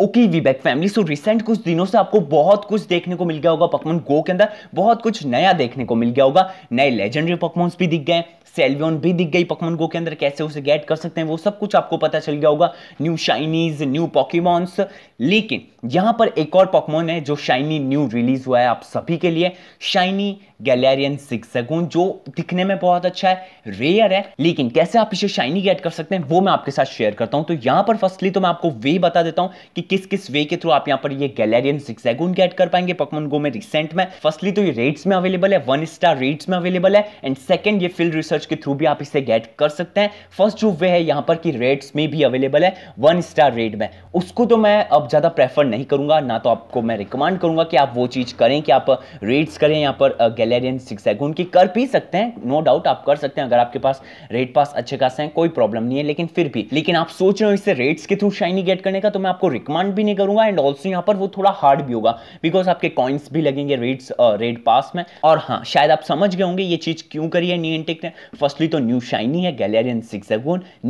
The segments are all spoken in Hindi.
okay we back family so recent कुछ दिनों से आपको बहुत कुछ देखने को मिल गया होगा पकमोन गो के अंदर बहुत कुछ नया देखने को मिल गया होगा नए लेजेंडरी पकमोन्स भी दिख गए सेल्वियन भी दिख गई पकमोन गो के अंदर कैसे उसे गेट कर सकते हैं वो सब कुछ आपको पता चल गया होगा न्यू शाइनीज न्यू पॉकीमॉन्स लेकिन यहाँ पर एक और पकमोन है जो शाइनी न्यू रिलीज हुआ है आप सभी के लिए शाइनी गैलेरियन सिक्सगुन जो दिखने में बहुत अच्छा है रेयर है लेकिन कैसे आप इसे शाइनी गेट कर सकते हैं वो मैं आपके साथ शेयर करता हूं तो यहां पर फर्स्टली तो मैं आपको वे बता देता हूं कि किस किस वे के थ्रू आप यहां पर ये गैलेरियन सिक्सगुन गेट कर पाएंगे पकमन गो में रिसेंट में फर्स्टली तो ये रेट्स में अवेलेबल है वन स्टार रेट्स में अवेलेबल है एंड सेकंड ये फील्ड रिसर्च के थ्रू भी आप इसे गेट कर सकते हैं फर्स्ट जो वे है यहाँ पर कि रेट्स में भी अवेलेबल है वन स्टार रेट में उसको तो मैं अब ज़्यादा प्रेफर नहीं करूंगा ना तो आपको मैं रिकमेंड करूंगा कि आप वो चीज़ करें कि आप रेट्स करें यहाँ पर गैलेरियन सिक्स है उनकी कर भी सकते हैं नो no डाउट आप कर सकते हैं अगर आपके पास रेट पास अच्छे खास हैं कोई प्रॉब्लम नहीं है लेकिन फिर भी लेकिन आप सोच रहे हो इससे रेट्स के थ्रू शाइनी गेट करने का तो मैं आपको रिकमेंड भी नहीं करूंगा एंड ऑल्सो यहाँ पर वो थोड़ा हार्ड भी होगा बिकॉज आपके कॉइन्स भी लगेंगे रेट्स रेड पास में और हाँ शायद आप समझ गए होंगे ये चीज़ क्यों करी है नीएनटेक ने फर्स्टली तो न्यू शाइनी है गैलेरियन सिक्स है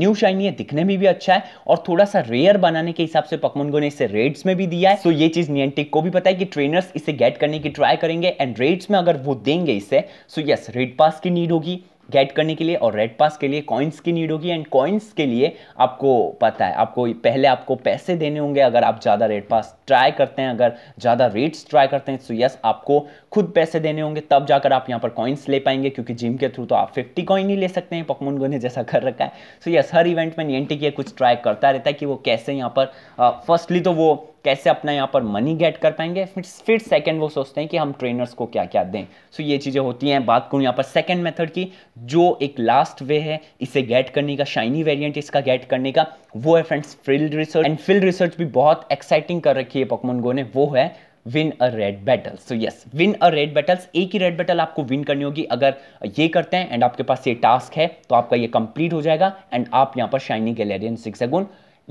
न्यू शाइनी है दिखने में भी, भी अच्छा है और थोड़ा सा रेयर बनाने के हिसाब से पकमोनगो ने इसे रेट्स में भी दिया है तो ये चीज़ नियंटिक को भी पता है कि ट्रेनर्स इसे गेट करने की ट्राई करेंगे एंड रेट्स में अगर वो देंगे इसे सो यस रेड पास की नीड होगी गेट करने के लिए और रेड पास के लिए कॉइन्स की नीड होगी एंड कॉइन्स के लिए आपको पता है आपको पहले आपको पैसे देने होंगे अगर आप ज़्यादा रेड पास ट्राई करते हैं अगर ज़्यादा रेट्स ट्राई करते हैं तो यस आपको खुद पैसे देने होंगे तब जाकर आप यहाँ पर कॉइन्स ले पाएंगे क्योंकि जिम के थ्रू तो आप फिफ्टी कॉइन ही ले सकते हैं पकमोन गो ने जैसा कर रखा है सो so यस yes, हर इवेंट में नियंटी टी कुछ ट्राई करता रहता है कि वो कैसे यहाँ पर फर्स्टली तो वो कैसे अपना यहाँ पर मनी गेट कर पाएंगे फिर सेकंड वो सोचते हैं कि हम ट्रेनर्स को क्या क्या दें सो ये चीज़ें होती हैं बात करूँ यहाँ पर सेकंड मेथड की जो एक लास्ट वे है इसे गेट करने का शाइनी वेरियंट इसका गेट करने का वो है friends field research and field research भी बहुत एक्साइटिंग कर रखी है पकमन गो ने वो है win a raid battle so yes win a raid battles एक ही रेड बैटल आपको विन करनी होगी अगर ये करते हैं एंड आपके पास ये टास्क है तो आपका ये कंप्लीट हो जाएगा एंड आप यहाँ पर शाइनी गैलेरियन सिक्स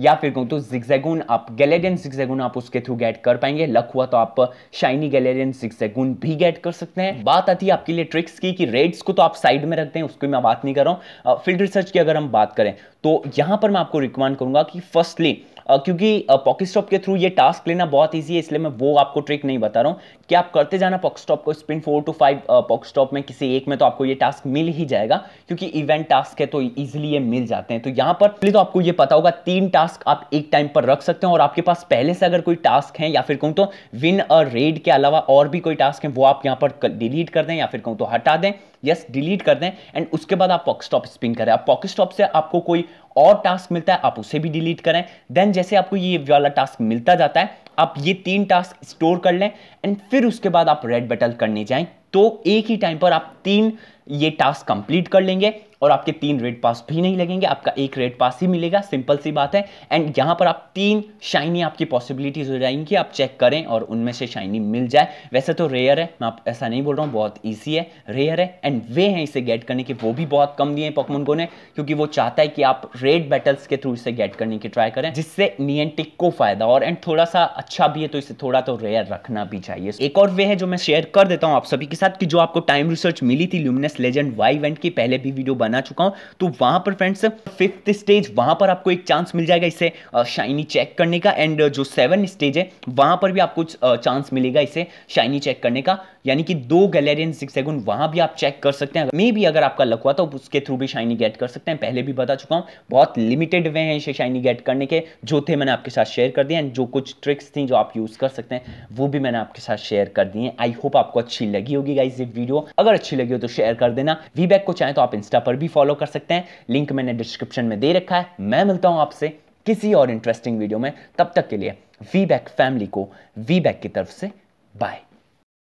या फिर कहूँ तो जिक्जैगुन आप गैलेरियन जिक्जैगुन आप उसके थ्रू गेट कर पाएंगे लक हुआ तो आप शाइनी गैलेरियन जिक्जैगुन भी गेट कर सकते हैं बात आती है आपके लिए ट्रिक्स की कि रेड्स को तो आप साइड में रखते हैं उसकी मैं बात नहीं कर रहा हूँ फील्ड रिसर्च की अगर हम बात करें तो यहाँ पर मैं आपको रिकमेंड करूँगा कि फर्स्टली क्योंकि पॉकेट स्टॉप के थ्रू ये टास्क लेना बहुत ईजी है इसलिए मैं वो आपको ट्रिक नहीं बता रहा हूँ कि आप करते जाना पॉकेट स्टॉप को spin four to five pocket stop में किसी एक में तो आपको ये टास्क मिल ही जाएगा क्योंकि इवेंट टास्क है तो ईजिली ये मिल जाते हैं तो यहाँ पर तो आपको ये पता होगा तीन टास्क आप एक टाइम पर रख सकते हैं और आपके पास पहले से अगर कोई टास्क है या फिर कहूँ तो विन अ रेड के अलावा और भी कोई टास्क है वो आप यहाँ पर डिलीट कर दें या फिर कहूँ तो हटा दें यस yes, डिलीट कर दें एंड उसके बाद आप पॉक स्टॉप स्पिन करें आप पॉक स्टॉप से आपको कोई और टास्क मिलता है आप उसे भी डिलीट करें देन जैसे आपको ये वाला टास्क मिलता जाता है आप ये तीन टास्क स्टोर कर लें एंड फिर उसके बाद आप रेड बटल करने जाएं तो एक ही टाइम पर आप तीन ये टास्क कंप्लीट कर लेंगे और आपके तीन रेड पास भी नहीं लगेंगे आपका एक रेड पास ही मिलेगा सिंपल सी बात है एंड यहाँ पर आप तीन शाइनी आपकी पॉसिबिलिटीज़ हो जाएंगी आप चेक करें और उनमें से शाइनी मिल जाए वैसे तो रेयर है मैं आप ऐसा नहीं बोल रहा हूँ बहुत ईजी है रेयर है एंड वे हैं इसे गेट करने के वो भी बहुत कम दिए हैं को ने क्योंकि वो चाहता है कि आप रेड बैटल्स के थ्रू इसे गेट करने की ट्राई करें जिससे नियंटिक को फायदा और एंड थोड़ा सा अच्छा भी है तो इसे थोड़ा तो रेयर रखना भी चाहिए एक और वे है जो मैं शेयर कर देता हूँ आप सभी के साथ कि जो आपको टाइम रिसर्च मिली थी luminous friends legend Y event की पहले भी वीडियो बना चुका हूं तो वहां पर फ्रेंड्स फिफ्थ स्टेज वहां पर आपको एक चांस मिल जाएगा इसे शाइनी चेक करने का एंड जो सेवन स्टेज है वहां पर भी आपको चांस मिलेगा इसे शाइनी चेक करने का यानी कि दो गैलेरियन सिक्सेगुन वहां भी आप चेक कर सकते हैं मे भी अगर आपका लक हुआ तो उसके थ्रू भी शाइनी गेट कर सकते हैं पहले भी बता चुका हूँ बहुत लिमिटेड वे हैं इसे शाइनी गेट करने के जो थे मैंने आपके साथ शेयर कर दिए एंड जो कुछ ट्रिक्स थी जो आप यूज़ कर सकते हैं वो भी मैंने आपके साथ शेयर कर दिए आई होप आपको अच्छी लगी होगी गाइज ये वीडियो अगर अच्छी लगी हो तो शेयर कर देना वी को चाहे तो आप इंस्टा पर भी फॉलो कर सकते हैं लिंक मैंने डिस्क्रिप्शन में दे रखा है मैं मिलता हूँ आपसे किसी और इंटरेस्टिंग वीडियो में तब तक के लिए वी बैक फैमिली को वी बैक की तरफ से बाय